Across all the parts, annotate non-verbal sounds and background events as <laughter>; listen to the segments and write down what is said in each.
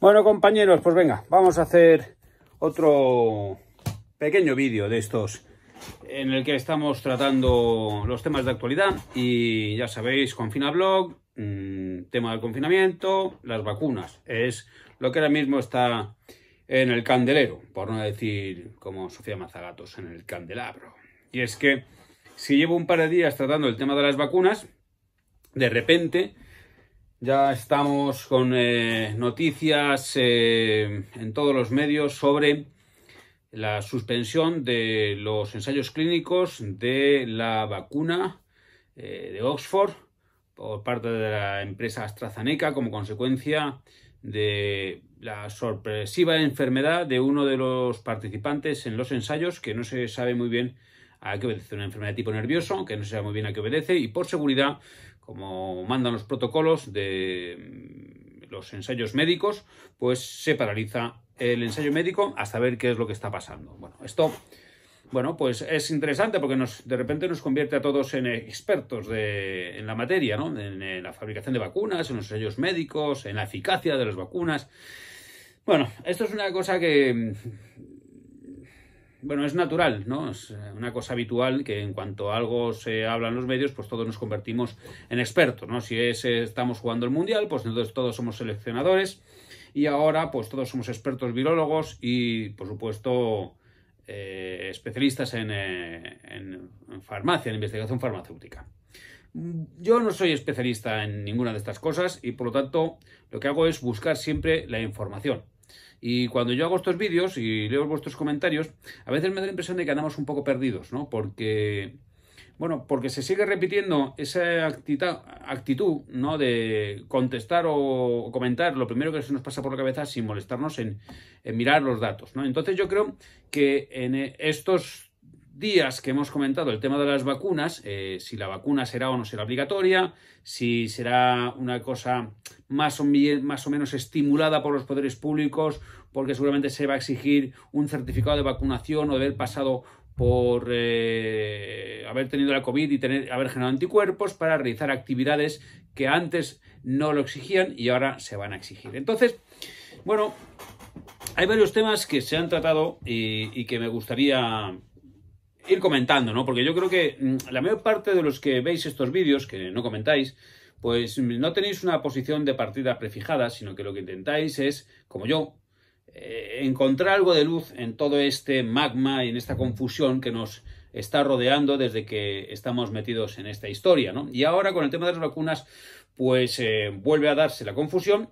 Bueno, compañeros, pues venga, vamos a hacer otro pequeño vídeo de estos en el que estamos tratando los temas de actualidad y ya sabéis, ConfinaBlog, mm, tema del confinamiento, las vacunas, es lo que ahora mismo está en el candelero, por no decir como Sofía Mazagatos, en el candelabro. Y es que si llevo un par de días tratando el tema de las vacunas, de repente ya estamos con eh, noticias eh, en todos los medios sobre la suspensión de los ensayos clínicos de la vacuna eh, de Oxford por parte de la empresa AstraZeneca como consecuencia de la sorpresiva enfermedad de uno de los participantes en los ensayos que no se sabe muy bien a que obedece una enfermedad de tipo nervioso, que no se sabe muy bien a qué obedece, y por seguridad, como mandan los protocolos de mm, los ensayos médicos, pues se paraliza el ensayo médico hasta ver qué es lo que está pasando. Bueno, esto bueno, pues es interesante porque nos, de repente nos convierte a todos en expertos en la materia, ¿no? En, la fabricación de vacunas, en los ensayos médicos, en la eficacia de las vacunas. Bueno, esto es una cosa que bueno, es natural, ¿no? Es eh, una cosa habitual que en cuanto algo se habla en los medios, pues todos nos convertimos en expertos, ¿no? Si es, eh, estamos jugando el mundial, pues entonces todos somos seleccionadores y ahora pues todos somos expertos virólogos y por supuesto eh, especialistas en farmacia, en investigación farmacéutica. Mm, yo no soy especialista en ninguna de estas cosas y por lo tanto lo que hago es buscar siempre la información. Y cuando yo hago estos vídeos y leo vuestros comentarios, a veces me da la impresión de que andamos un poco perdidos, ¿no? Porque, bueno, porque se sigue repitiendo esa actitud, ¿no? De contestar o comentar lo primero que se nos pasa por la cabeza sin molestarnos en, en mirar los datos, ¿no? Entonces yo creo que en estos días que hemos comentado el tema de las vacunas, eh, si la vacuna será o no será obligatoria, si será una cosa más o, más o menos estimulada por los poderes públicos, porque seguramente se va a exigir un certificado de vacunación o de haber pasado por eh, haber tenido la COVID y tener, haber generado anticuerpos para realizar actividades que antes no lo exigían y ahora se van a exigir. Entonces, bueno, hay varios temas que se han tratado y que me gustaría ir comentando, ¿no? Porque yo creo que mm, la mayor parte de los que veis estos vídeos, que no comentáis, pues mm, no tenéis una posición de partida prefijada, sino que lo que intentáis es, como yo, eh, encontrar algo de luz en todo este magma y en esta confusión que nos está rodeando desde que estamos metidos en esta historia, ¿no? Y ahora con el tema de las vacunas, pues eh, vuelve a darse la confusión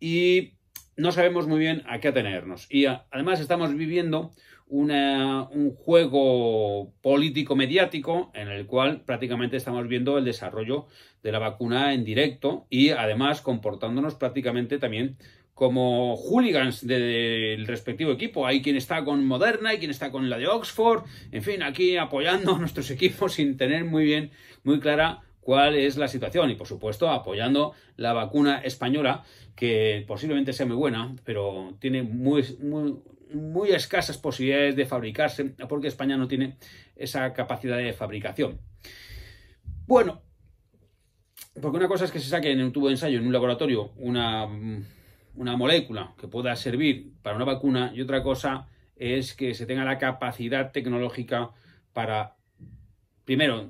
y no sabemos muy bien a qué atenernos. Y además estamos viviendo un juego político-mediático en el cual prácticamente estamos viendo el desarrollo de la vacuna en directo y además comportándonos prácticamente también como hooligans del respectivo equipo. Hay quien está con Moderna, y quien está con la de Oxford, en fin, aquí apoyando a nuestros <laughs> equipos sin tener muy bien, muy clara cuál es la situación y por supuesto apoyando la vacuna española que posiblemente sea muy buena pero tiene muy, muy muy escasas posibilidades de fabricarse porque España no tiene esa capacidad de fabricación. Bueno, porque una cosa es que se saque en un tubo de ensayo, en un laboratorio, una, molécula que pueda servir para una vacuna y otra cosa es que se tenga la capacidad tecnológica para, primero,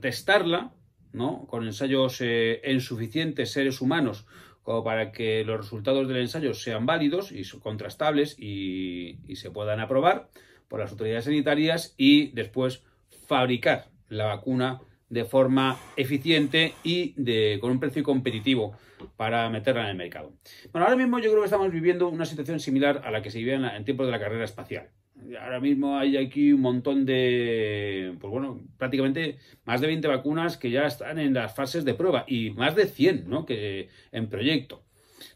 testarla, ¿no? Con ensayos eh, en suficientes seres humanos para que los resultados del ensayo sean válidos y contrastables y, se puedan aprobar por las autoridades sanitarias y después fabricar la vacuna de forma eficiente y con un precio competitivo para meterla en el mercado. Bueno, ahora mismo yo creo que estamos viviendo una situación similar a la que se vivía en tiempos de la carrera espacial ahora mismo hay aquí un montón de, pues bueno, prácticamente más de 20 vacunas que ya están en las fases de prueba y más de 100, ¿no? Que en proyecto.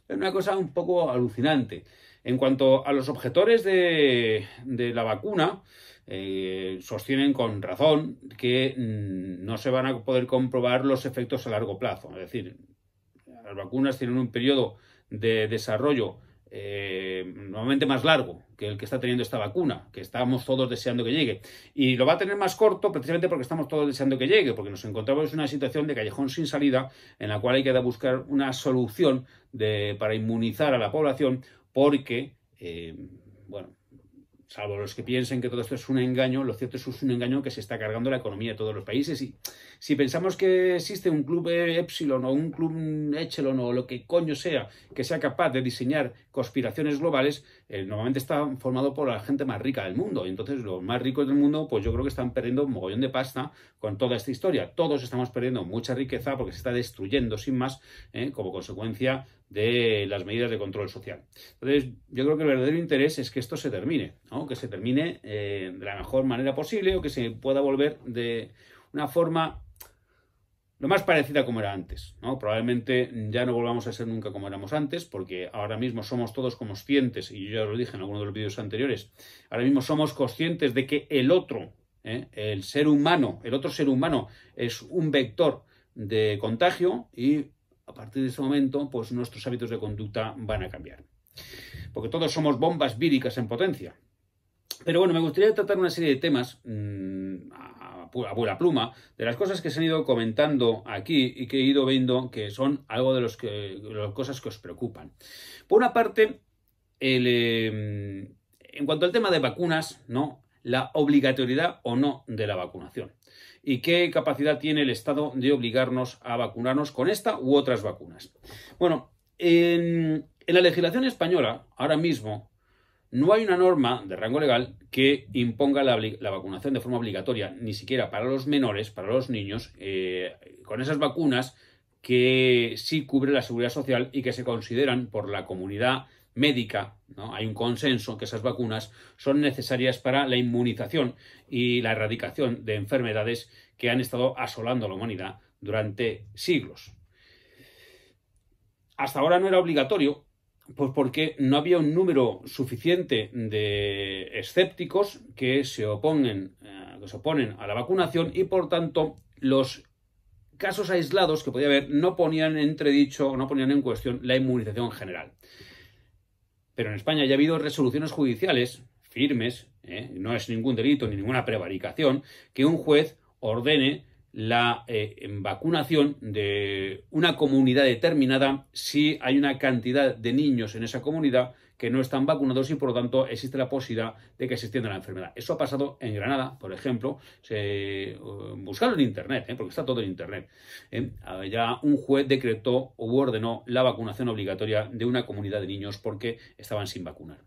Es una cosa un poco alucinante. En cuanto a los objetores de, la vacuna, eh, sostienen con razón que mm, no se van a poder comprobar los efectos a largo plazo. Es decir, las vacunas tienen un periodo de desarrollo eh, normalmente más largo que el que está teniendo esta vacuna, que estamos todos deseando que llegue. Y lo va a tener más corto precisamente porque estamos todos deseando que llegue, porque nos encontramos en una situación de callejón sin salida en la cual hay que buscar una solución de, para inmunizar a la población porque, eh, bueno, salvo los que piensen que todo esto es un engaño, lo cierto es que es un engaño que se está cargando la economía de todos los países. Y si pensamos que existe un club Epsilon o un club Echelon o lo que coño sea que sea capaz de diseñar conspiraciones globales, eh, normalmente está formado por la gente más rica del mundo. Y entonces los más ricos del mundo, pues yo creo que están perdiendo un mogollón de pasta con toda esta historia. Todos estamos perdiendo mucha riqueza porque se está destruyendo sin más eh, como consecuencia de las medidas de control social. Entonces, yo creo que el verdadero interés es que esto se termine, ¿no? que se termine eh, de la mejor manera posible o que se pueda volver de una forma lo más parecida como era antes. ¿no? Probablemente ya no volvamos a ser nunca como éramos antes, porque ahora mismo somos todos conscientes, y yo ya lo dije en alguno de los vídeos anteriores, ahora mismo somos conscientes de que el otro, ¿eh? el ser humano, el otro ser humano es un vector de contagio y a partir de ese momento, pues nuestros hábitos de conducta van a cambiar. Porque todos somos bombas víricas en potencia. Pero bueno, me gustaría tratar una serie de temas mm, a, buena pluma, de las cosas que se han ido comentando aquí y que he ido viendo que son algo de, los que, las cosas que os preocupan. Por una parte, em, en cuanto al tema de vacunas, ¿no? la obligatoriedad o no de la vacunación y qué capacidad tiene el Estado de obligarnos a vacunarnos con esta u otras vacunas. Bueno, en, la legislación española, ahora mismo, no hay una norma de rango legal que imponga la, vacunación de forma obligatoria, ni siquiera para los menores, para los niños, eh, con esas vacunas que sí cubre la seguridad social y que se consideran por la comunidad médica, ¿no? hay un consenso que esas vacunas son necesarias para la inmunización y la erradicación de enfermedades que han estado asolando a la humanidad durante siglos. Hasta ahora no era obligatorio, pues porque no había un número suficiente de escépticos que se, oponen, eh, que se oponen a la vacunación y por tanto los casos aislados que podía haber no ponían entredicho o no ponían en cuestión la inmunización general. Pero en España ya ha habido resoluciones judiciales firmes, ¿eh? no es ningún delito ni ninguna prevaricación, que un juez ordene la eh, vacunación de una comunidad determinada si hay una cantidad de niños en esa comunidad que no están vacunados y por lo tanto existe la posibilidad de que se extienda la enfermedad. Eso ha pasado en Granada, por ejemplo. Se, eh, en Internet, eh, porque está todo en Internet. Eh, ya un juez decretó o ordenó la vacunación obligatoria de una comunidad de niños porque estaban sin vacunar.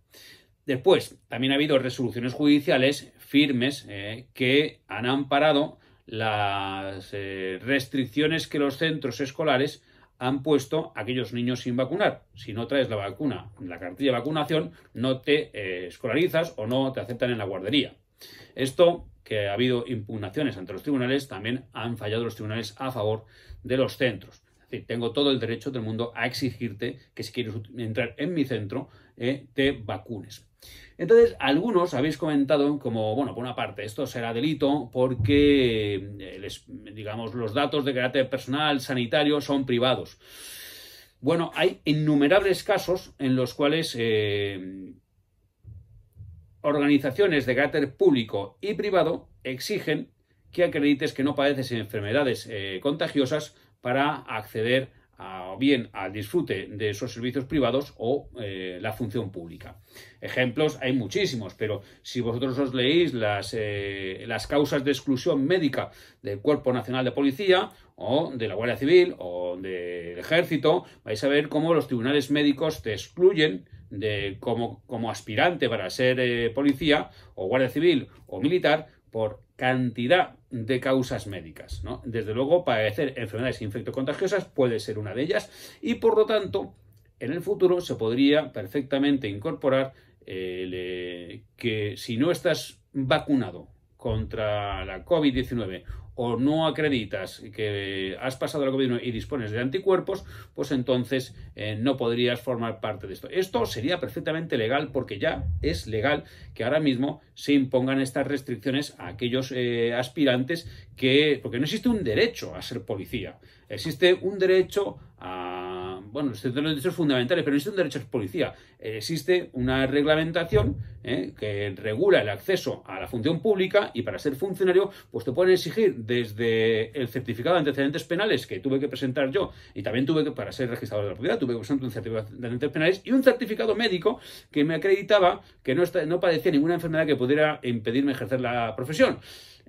Después, también ha habido resoluciones judiciales firmes que han amparado las restricciones que los centros escolares han puesto a aquellos niños sin vacunar. Si no traes la vacuna, la cartilla de vacunación, no te eh, escolarizas o no te aceptan en la guardería. Esto, que ha habido impugnaciones ante los tribunales, también han fallado los tribunales a favor de los centros. Es decir, tengo todo el derecho del mundo a exigirte que si quieres entrar en mi centro, eh, te vacunes. Entonces, algunos habéis comentado como, bueno, por una parte, esto será delito porque, eh, digamos, los datos de carácter personal, sanitario, son privados. Bueno, hay innumerables casos en los cuales eh, organizaciones de carácter público y privado exigen que acredites que no padeces enfermedades eh, contagiosas para acceder o bien al disfrute de esos servicios privados o eh, la función pública. Ejemplos hay muchísimos, pero si vosotros os leéis las, eh, las causas de exclusión médica del Cuerpo Nacional de Policía o de la Guardia Civil o del Ejército, vais a ver cómo los tribunales médicos te excluyen de, como, aspirante para ser eh, policía o guardia civil o militar por cantidad de causas médicas. Desde luego, padecer enfermedades infectocontagiosas puede ser una de ellas y, por lo tanto, en el futuro se podría perfectamente incorporar eh, que si no estás vacunado contra la COVID-19 o no acreditas que has pasado la gobierno y dispones de anticuerpos, pues entonces eh, no podrías formar parte de esto. Esto sería perfectamente legal porque ya es legal que ahora mismo se impongan estas restricciones a aquellos eh, aspirantes que, porque no existe un derecho a ser policía, existe un derecho a bueno, existen de los derechos fundamentales, pero no derecho derechos policía. Eh, existe una reglamentación eh, que regula el acceso a la función pública y para ser funcionario, pues te pueden exigir desde el certificado de antecedentes penales que tuve que presentar yo y también tuve que, para ser registrado de la propiedad, tuve que presentar un certificado de antecedentes penales y un certificado médico que me acreditaba que no, no padecía ninguna enfermedad que pudiera impedirme ejercer la profesión.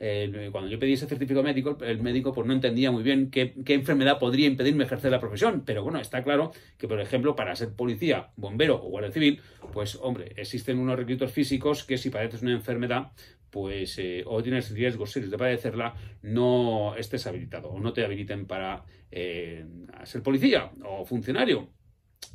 Eh, cuando yo pedí ese certificado médico, el médico pues, no entendía muy bien qué, enfermedad podría impedirme ejercer la profesión. Pero bueno, está claro que, por ejemplo, para ser policía, bombero o guardia civil, pues hombre, existen unos requisitos físicos que si padeces una enfermedad, pues eh, o tienes riesgos serios de padecerla, no estés habilitado o no te habiliten para eh, ser policía o funcionario.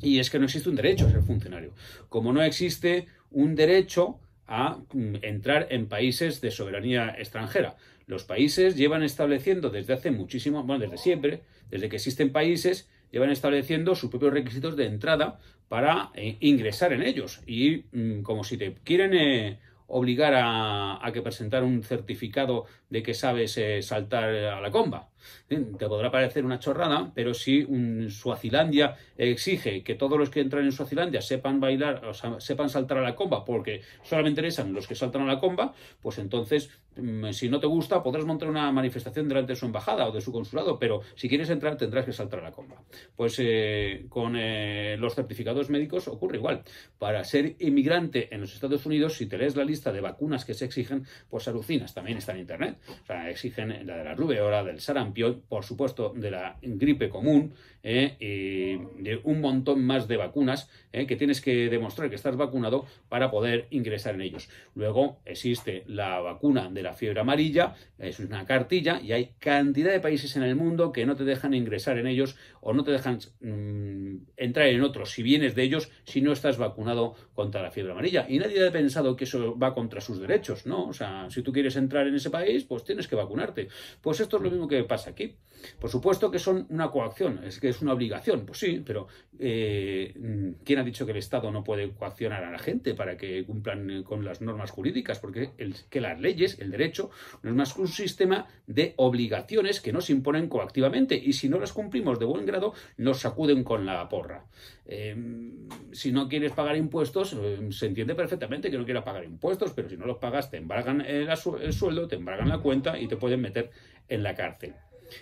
Y es que no existe un derecho a ser funcionario. Como no existe un derecho a mm, entrar en países de soberanía extranjera. Los países llevan estableciendo desde hace muchísimo, bueno, desde siempre, desde que existen países, llevan estableciendo sus propios requisitos de entrada para eh, ingresar en ellos. Y mm, como si te quieren eh, obligar a, que presentar un certificado de que sabes eh, saltar a la comba. Eh, te podrá parecer una chorrada, pero si un, Suazilandia exige que todos los que entran en Suazilandia sepan bailar, o sepan saltar a la comba, porque solamente interesan los que saltan a la comba, pues entonces Mm, si no te gusta, podrás montar una manifestación delante de su embajada o de su consulado, pero si quieres entrar tendrás que saltar a la comba. Pues eh, con eh, los certificados médicos ocurre igual. Para ser inmigrante en los Estados Unidos, si te lees la lista de vacunas que se exigen, pues alucinas, también está en Internet. O sea, exigen la de la rubeola, del sarampión, por supuesto, de la gripe común eh, y de un montón más de vacunas ¿eh? que tienes que demostrar que estás vacunado para poder ingresar en ellos. Luego existe la vacuna de la fiebre amarilla, es una cartilla y hay cantidad de países en el mundo que no te dejan ingresar en ellos o no te dejan mm, entrar en otros si vienes de ellos si no estás vacunado contra la fiebre amarilla. Y nadie ha pensado que eso va contra sus derechos, ¿no? O sea, si tú quieres entrar en ese país, pues tienes que vacunarte. Pues esto es lo mismo que pasa aquí. Por supuesto que son una coacción, es que es una obligación, pues sí, pero eh, ¿quién ha dicho que el Estado no puede coaccionar a la gente para que cumplan con las normas jurídicas? Porque que las leyes, el derecho, no es más que un sistema de obligaciones que nos imponen coactivamente y si no las cumplimos de buen grado, nos sacuden con la porra. Em, si no quieres pagar impuestos, em, se entiende perfectamente que no quieras pagar impuestos, pero si no los pagas, te embargan el sueldo, te embargan la cuenta y te pueden meter en la cárcel.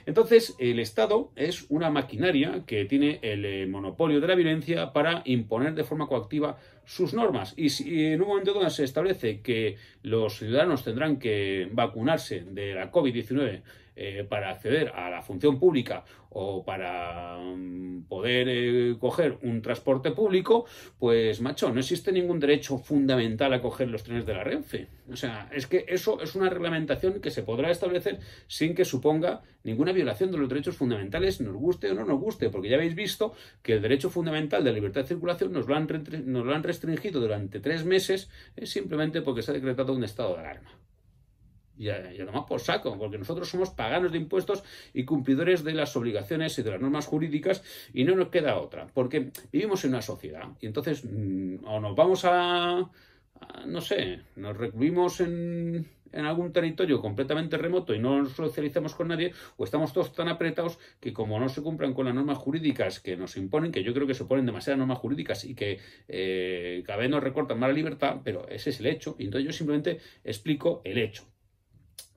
Entonces, el Estado es una maquinaria que tiene el eh, monopolio de la violencia para imponer de forma coactiva sus normas. Y si en un momento se establece que los ciudadanos tendrán que vacunarse de la COVID-19 eh, para acceder a la función pública o para mm, poder eh, coger un transporte público, pues macho, no existe ningún derecho fundamental a coger los trenes de la Renfe. O sea, es que eso es una reglamentación que se podrá establecer sin que suponga ninguna violación de los derechos fundamentales, nos guste o no nos guste, porque ya habéis visto que el derecho fundamental de libertad de circulación nos lo han, nos lo han restringido durante tres meses eh, simplemente porque se ha decretado un estado de alarma y a, por saco, porque nosotros somos paganos de impuestos y cumplidores de las obligaciones y de las normas jurídicas y no nos queda otra, porque vivimos en una sociedad y entonces mm, o nos vamos a, no sé, nos recluimos en, en algún territorio completamente remoto y no nos socializamos con nadie, o estamos todos tan apretados que como no se cumplan con las normas jurídicas que nos imponen, que yo creo que se ponen demasiadas normas jurídicas y que eh, cada vez nos recortan más la libertad, pero ese es el hecho, y entonces yo simplemente explico el hecho.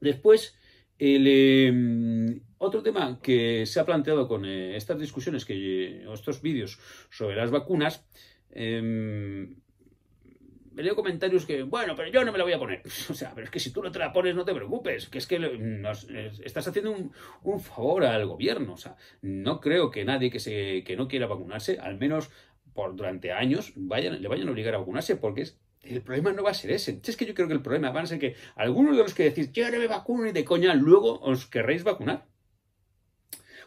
Después, em, otro tema que se ha planteado con eh, estas discusiones, que estos vídeos sobre las vacunas, em, me leo comentarios que, bueno, pero yo no me la voy a poner. <laughs> O sea, pero es que si tú no te la pones, no te preocupes, que es que estás haciendo un, favor al gobierno. O sea, no creo que nadie que, no quiera vacunarse, al menos por durante años, le vayan a obligar a vacunarse, porque es el problema no va a ser ese. Es que yo creo que el problema va a ser que algunos de los que decís, yo no me vacuno y de coña, luego os querréis vacunar.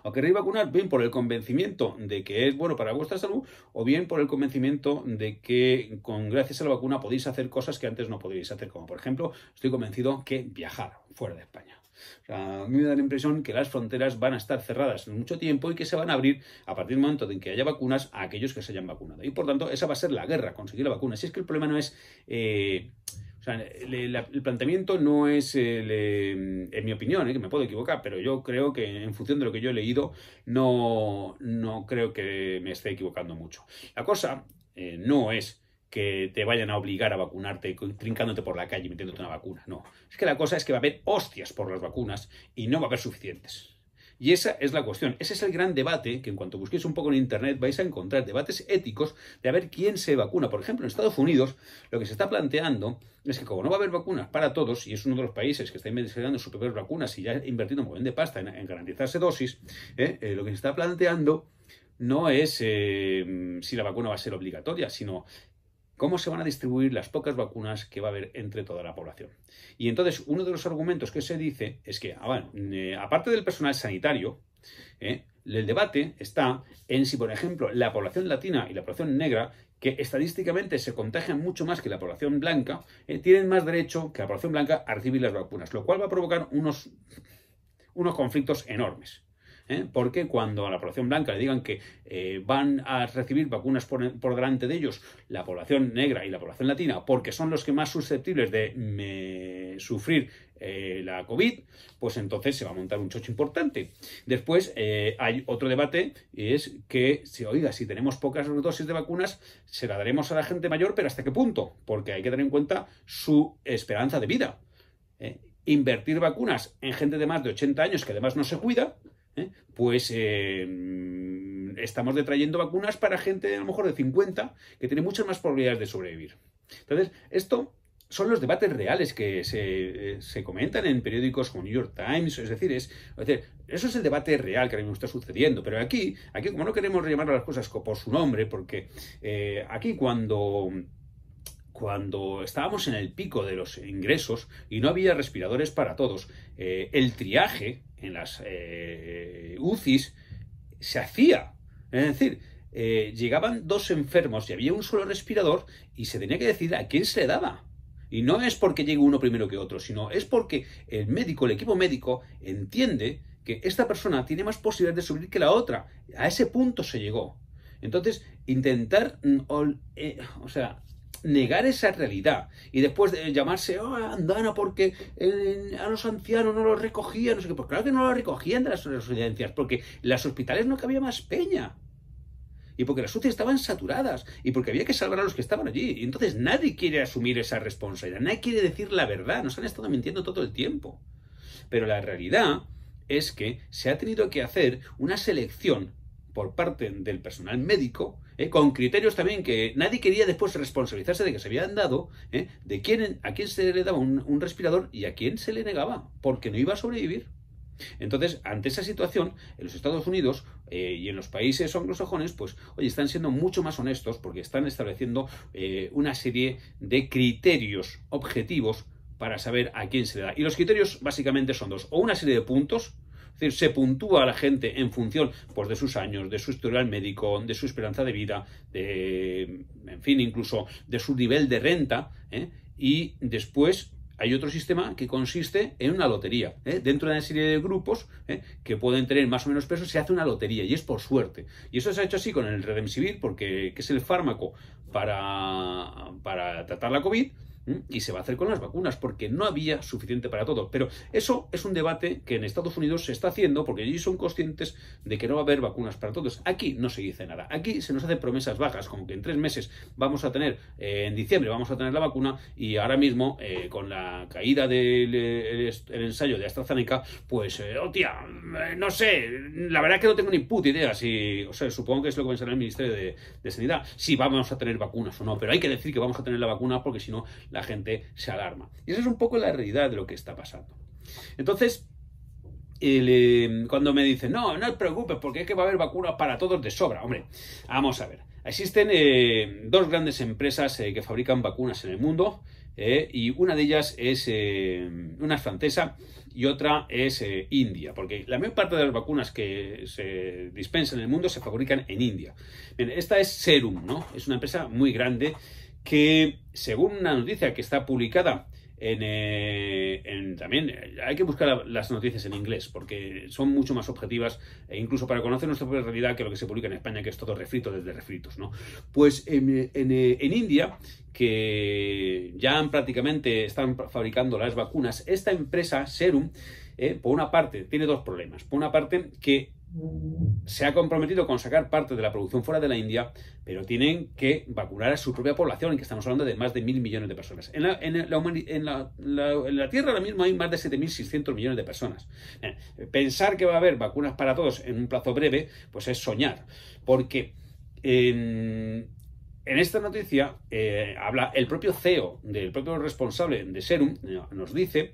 O querréis vacunar bien por el convencimiento de que es bueno para vuestra salud, o bien por el convencimiento de que con gracias a la vacuna podéis hacer cosas que antes no podíais hacer, como por ejemplo, estoy convencido que viajar fuera de España a mí me da la impresión que las fronteras van a estar cerradas en mucho tiempo y que se van a abrir a partir del momento en que haya vacunas a aquellos que se hayan vacunado. Y por tanto, esa va a ser la guerra, conseguir la vacuna. Si es que el problema no es... Eh, o sea, el, planteamiento no es, eh, en mi opinión, eh, que me puedo equivocar, pero yo creo que en función de lo que yo he leído, no, creo que me esté equivocando mucho. La cosa no es que te vayan a obligar a vacunarte trincándote por la calle metiéndote una vacuna. No. Es que la cosa es que va a haber hostias por las vacunas y no va a haber suficientes. Y esa es la cuestión. Ese es el gran debate que en cuanto busquéis un poco en Internet vais a encontrar debates éticos de a ver quién se vacuna. Por ejemplo, en Estados Unidos lo que se está planteando es que como no va a haber vacunas para todos, y es uno de los países que está investigando sus propias vacunas y ya ha invertido un montón de pasta en, garantizarse dosis, ¿eh? Eh, lo que se está planteando no es eh, si la vacuna va a ser obligatoria, sino cómo se van a distribuir las pocas vacunas que va a haber entre toda la población. Y entonces, uno de los argumentos que se dice es que, ah, eh, aparte del personal sanitario, eh, el debate está en si, por ejemplo, la población latina y la población negra, que estadísticamente se contagian mucho más que la población blanca, eh, tienen más derecho que la población blanca a recibir las vacunas, lo cual va a provocar unos, unos conflictos enormes. ¿eh? porque cuando a la población blanca le digan que eh, van a recibir vacunas por, delante de ellos la población negra y la población latina, porque son los que más susceptibles de mm, eh, sufrir la COVID, pues entonces se va a montar un chocho importante. Después hay otro debate y es que, si, oiga, si tenemos pocas dosis de vacunas, se la daremos a la gente mayor, pero ¿hasta qué punto? Porque hay que tener en cuenta su esperanza de vida. invertir vacunas en gente de más de 80 años que además no se cuida, pues em, estamos detrayendo vacunas para gente a lo mejor de 50 que tiene muchas más probabilidades de sobrevivir. Entonces, esto son los debates reales que se, eh, comentan en periódicos como New York Times, es decir, es, eso es el debate real que mí me está sucediendo, pero aquí, aquí como no queremos llamar a las cosas por su nombre, porque eh, aquí cuando cuando estábamos en el pico de los ingresos y no había respiradores para todos, eh, el triaje en las eh, UCIs se hacía. Es decir, eh, llegaban dos enfermos y había un solo respirador y se tenía que decir a quién se le daba. Y no es porque llegue uno primero que otro, sino es porque el médico, el equipo médico, entiende que esta persona tiene más posibilidades de subir que la otra. A ese punto se llegó. Entonces, intentar, mm, eh, o sea, negar esa realidad y después de llamarse oh, andana porque eh, a los ancianos no los recogían, no sé qué, pues claro que no los recogían de las residencias, porque en los hospitales no cabía más peña. Y porque las sucias estaban saturadas, y porque había que salvar a los que estaban allí. Y entonces nadie quiere asumir esa responsabilidad, nadie quiere decir la verdad, nos han estado mintiendo todo el tiempo. Pero la realidad es que se ha tenido que hacer una selección por parte del personal médico, ¿eh? con criterios también que nadie quería después responsabilizarse de que se habían dado, ¿eh? de quién, a quién se le daba un, respirador y a quién se le negaba, porque no iba a sobrevivir. Entonces, ante esa situación, en los Estados Unidos eh, y en los países anglosajones, pues, oye, están siendo mucho más honestos porque están estableciendo una serie de criterios objetivos para saber a quién se le da. Y los criterios básicamente son dos, o una serie de puntos, decir, se puntúa a la gente en función pues, de sus años, de su historial médico, de su esperanza de vida, de, en fin, incluso de su nivel de renta. ¿eh? Y después hay otro sistema que consiste en una lotería. ¿eh? Dentro de una serie de grupos ¿eh? que pueden tener más o menos peso, se hace una lotería y es por suerte. Y eso se ha hecho así con el Civil, porque que es el fármaco para, para tratar la COVID, y se va a hacer con las vacunas, porque no había suficiente para todo. Pero eso es un debate que en Estados Unidos se está haciendo, porque ellos son conscientes de que no va a haber vacunas para todos. Aquí no se dice nada. Aquí se nos hacen promesas bajas, como que en tres meses vamos a tener, eh, en diciembre vamos a tener la vacuna, y ahora mismo, eh, con la caída del ensayo de AstraZeneca, pues, eh, oh eh, tía, no sé, la verdad que no tengo ni puta idea si, o sea, supongo que es lo que pensará el Ministerio de, Sanidad, si vamos a tener vacunas o no, pero hay que decir que vamos a tener la vacuna, porque si no, la gente se alarma. Y esa es un poco la realidad de lo que está pasando. Entonces, em, cuando me dicen, no, no te preocupes, porque es que va a haber vacunas para todos de sobra. Hombre, vamos a ver. Existen eh, dos grandes empresas eh, que fabrican vacunas en el mundo. Eh, y una de ellas es una francesa y otra es India, porque la mayor parte de las vacunas que se dispensan en el mundo se fabrican en India. esta es Serum, ¿no? Es una empresa muy grande que según una noticia que está publicada en, eh, también eh, hay que buscar las noticias en inglés porque son mucho más objetivas e incluso para conocer nuestra propia realidad que lo que se publica en España que es todo refrito desde refritos no pues en, eh, India que ya prácticamente están fabricando las vacunas esta empresa Serum por una parte tiene dos problemas por una parte que se ha comprometido con sacar parte de la producción fuera de la India, pero tienen que vacunar a su propia población, en que estamos hablando de más de mil millones de personas. En la, en la, Tierra ahora mismo hay más de 7.600 millones de personas. Eh, pensar que va a haber vacunas para todos en un plazo breve, pues es soñar, porque en, esta noticia eh, habla el propio CEO, del propio responsable de Serum, eh, nos dice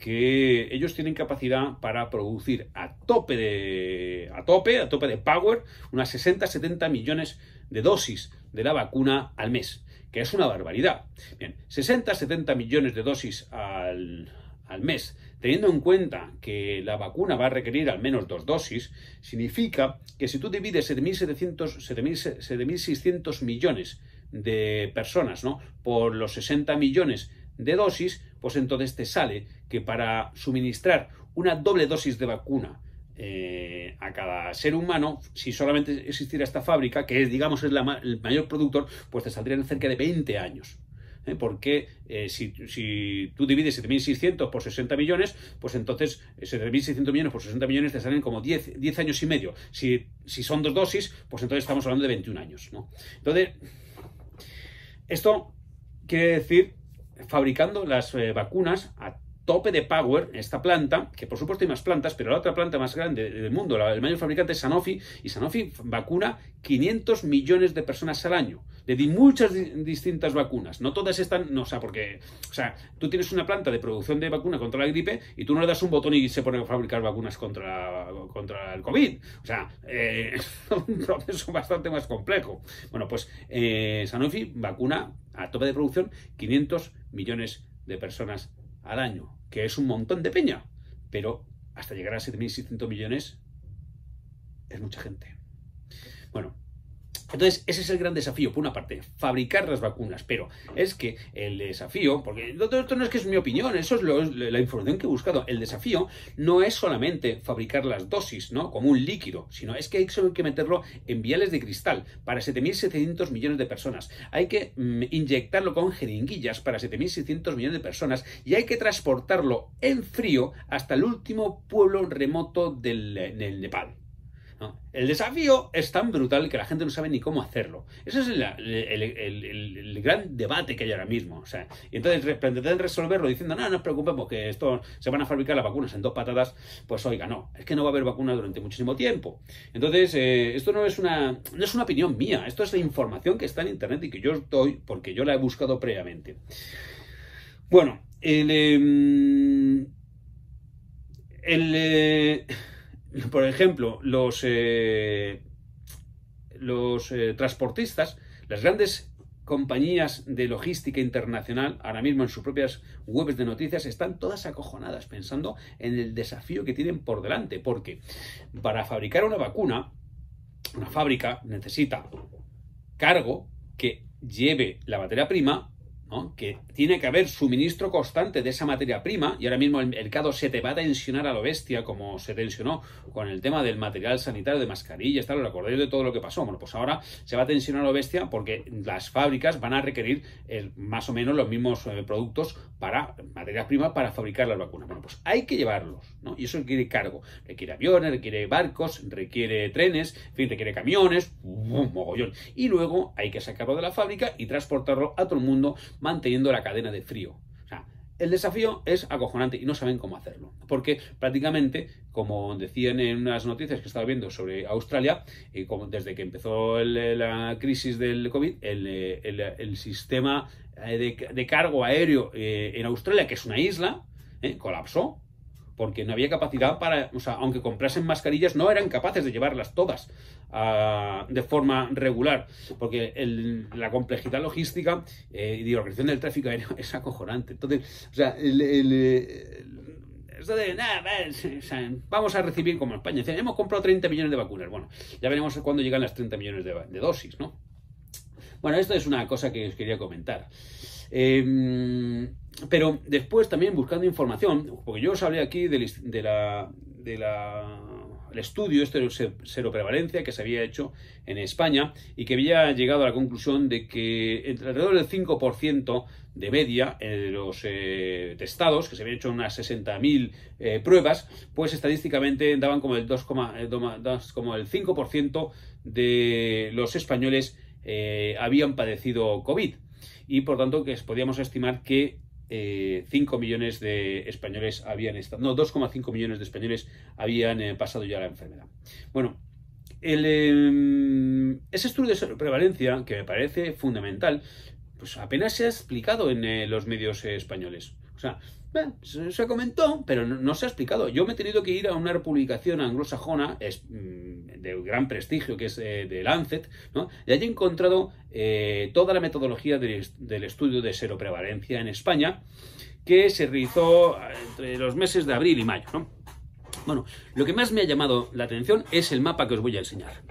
que ellos tienen capacidad para producir a tope de a tope, a tope de power, unas 60-70 millones de dosis de la vacuna al mes, que es una barbaridad. Bien, 60-70 millones de dosis al, al mes, teniendo en cuenta que la vacuna va a requerir al menos dos dosis, significa que si tú divides 7.600 millones de personas ¿no? por los 60 millones de dosis, pues entonces te sale que para suministrar una doble dosis de vacuna eh, a cada ser humano, si solamente existiera esta fábrica, que es, digamos, es el mayor productor, pues te saldrían cerca de 20 años. ¿eh? Porque eh, si, tú divides 7.600 por 60 millones, pues entonces 7.600 millones por 60 millones te salen como 10, años y medio. Si, si, son dos dosis, pues entonces estamos hablando de 21 años. ¿no? Entonces, esto quiere decir fabricando las eh, vacunas a tope de power, esta planta, que por supuesto hay más plantas, pero la otra planta más grande del mundo, el mayor fabricante es Sanofi, y Sanofi vacuna 500 millones de personas al año, le di muchas distintas vacunas. No todas están, no, o sea, porque, o sea, tú tienes una planta de producción de vacuna contra la gripe y tú no le das un botón y se pone a fabricar vacunas contra, contra el COVID. O sea, eh, <laughs> es un proceso bastante más complejo. Bueno, pues eh, Sanofi vacuna a tope de producción 500 millones de personas al año, que es un montón de peña, pero hasta llegar a 7.600 millones es mucha gente. Bueno, entonces, ese es el gran desafío, por una parte, fabricar las vacunas, pero es que el desafío, porque esto no es que es mi opinión, eso es, la información que he buscado, el desafío no es solamente fabricar las dosis, ¿no? Como un líquido, sino es que hay que meterlo en viales de cristal para 7.700 millones de personas, hay que mm, inyectarlo con jeringuillas para 7.600 millones de personas y hay que transportarlo en frío hasta el último pueblo remoto del eh, Nepal. El desafío es tan brutal que la gente no sabe ni cómo hacerlo. Ese es el, gran debate que hay ahora mismo. O sea, y entonces pretenden resolverlo diciendo, no, no os preocupemos que esto se van a fabricar las vacunas en dos patadas. Pues oiga, no, es que no va a haber vacunas durante muchísimo tiempo. Entonces, eh, esto no es, una, es una opinión mía, esto es la información que está en Internet y que yo doy porque yo la he buscado previamente. Bueno, el... Em, el eh, por ejemplo, los, eh, eh, transportistas, las grandes compañías de logística internacional, ahora mismo en sus propias webs de noticias, están todas acojonadas pensando en el desafío que tienen por delante, porque para fabricar una vacuna, una fábrica necesita cargo que lleve la materia prima que tiene que haber suministro constante de esa materia prima y ahora mismo el mercado se te va a tensionar a lo bestia como se tensionó con el tema del material sanitario de mascarillas, tal, lo acordáis de todo lo que pasó. Bueno, pues ahora se va a tensionar a lo bestia porque las fábricas van a requerir eh, más o menos los mismos eh, productos para materia prima para fabricar las vacunas. Bueno, pues hay que llevarlos, ¿no? Y eso requiere cargo. Requiere aviones, requiere barcos, requiere trenes, en fin, requiere camiones, un mogollón. Y luego hay que sacarlo de la fábrica y transportarlo a todo el mundo manteniendo la cadena de frío. O sea, el desafío es acojonante y no saben cómo hacerlo. Porque prácticamente, como decían en unas noticias que estaba viendo sobre Australia, eh, como desde que empezó eh, la crisis del COVID, el, eh, sistema de, cargo aéreo en Australia, que es una isla, colapsó porque no había capacidad para, o sea, aunque comprasen mascarillas, no eran capaces de llevarlas todas ah, de forma regular, porque la complejidad logística eh, y de organización del tráfico aéreo <laughs> es acojonante. Entonces, o sea, vamos a recibir como España. hemos comprado 30 millones de vacunas. Bueno, ya veremos cuándo llegan las 30 millones de, dosis, ¿no? Bueno, esto es una cosa que os quería comentar. Em, pero después también buscando información, porque yo os hablé aquí del, de el estudio este de seroprevalencia que se había hecho en España y que había llegado a la conclusión de que entre alrededor del 5% de media en los eh, testados, que se habían hecho unas 60.000 eh, pruebas, pues estadísticamente daban como el, 2, eh, como el 5% de los españoles eh, habían padecido COVID y por tanto que podíamos estimar que 5 eh, millones de españoles habían estado, no, 2,5 millones de españoles habían eh, pasado ya la enfermedad. Bueno, em, ese estudio de prevalencia, que me parece fundamental, pues apenas se ha explicado en eh, los medios españoles. O sea, se comentó, pero no, se ha explicado. Yo me he tenido que ir a una publicación anglosajona es, mm, de gran prestigio, que es eh, de Lancet, y allí he encontrado eh, toda la metodología del, estudio de seroprevalencia en España, que se realizó eh, entre los meses de abril y mayo. Bueno, lo que más me ha llamado la atención es el mapa que os voy a enseñar.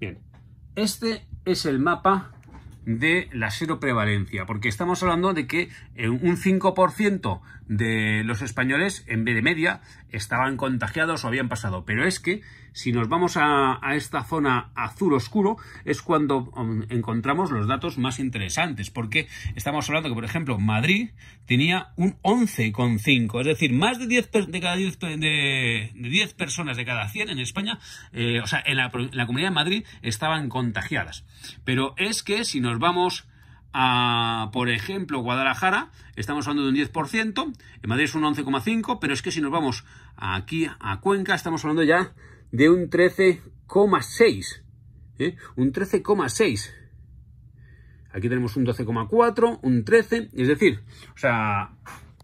Bien, este es el mapa de la seroprevalencia, porque estamos hablando de que eh, un 5% de los españoles, en vez de media, estaban contagiados o habían pasado. Pero es que, si nos vamos a, esta zona azul oscuro, es cuando um, encontramos los datos más interesantes, porque estamos hablando que, por ejemplo, Madrid tenía un 11,5, es decir, más de 10, de cada 10, de, 10 personas de cada 100 en España, eh, o sea, en la, en la comunidad de Madrid estaban contagiadas. Pero es que si nos vamos a, por ejemplo, Guadalajara, estamos hablando de un 10%, en Madrid es un 11,5%, pero es que si nos vamos aquí a Cuenca, estamos hablando ya de un 13,6%. ¿eh? Un 13,6%. Aquí tenemos un 12,4, un 13, es decir, o sea,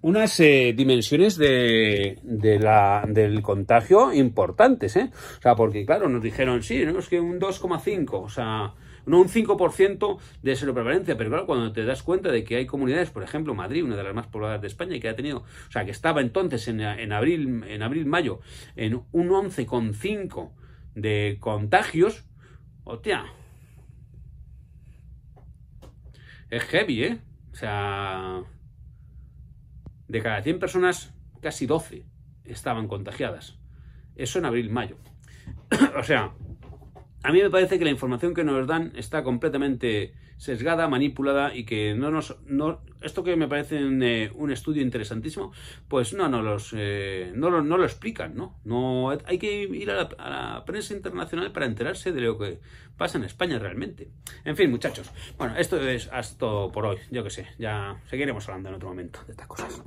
unas eh, dimensiones de, del contagio importantes, ¿eh? O sea, porque claro, nos dijeron, sí, ¿no? es que un 2,5, o sea, no un 5% de seroprevalencia, pero claro, cuando te das cuenta de que hay comunidades, por ejemplo, Madrid, una de las más pobladas de España, que ha tenido, o sea, que estaba entonces en, en abril, en abril, mayo, en un 11,5 de contagios, hostia, es heavy, ¿eh? O sea, de cada 100 personas, casi 12 estaban contagiadas. Eso en abril-mayo. <coughs> o sea, a mí me parece que la información que nos dan está completamente sesgada, manipulada y que no nos... No, esto que me parece un, eh, estudio interesantísimo, pues no, no, los, eh, no, lo, explican, ¿no? no hay que ir a la, prensa internacional para enterarse de lo que pasa en España realmente. En fin, muchachos. Bueno, esto es hasta por hoy, yo que sé. Ya seguiremos hablando en otro momento de estas cosas.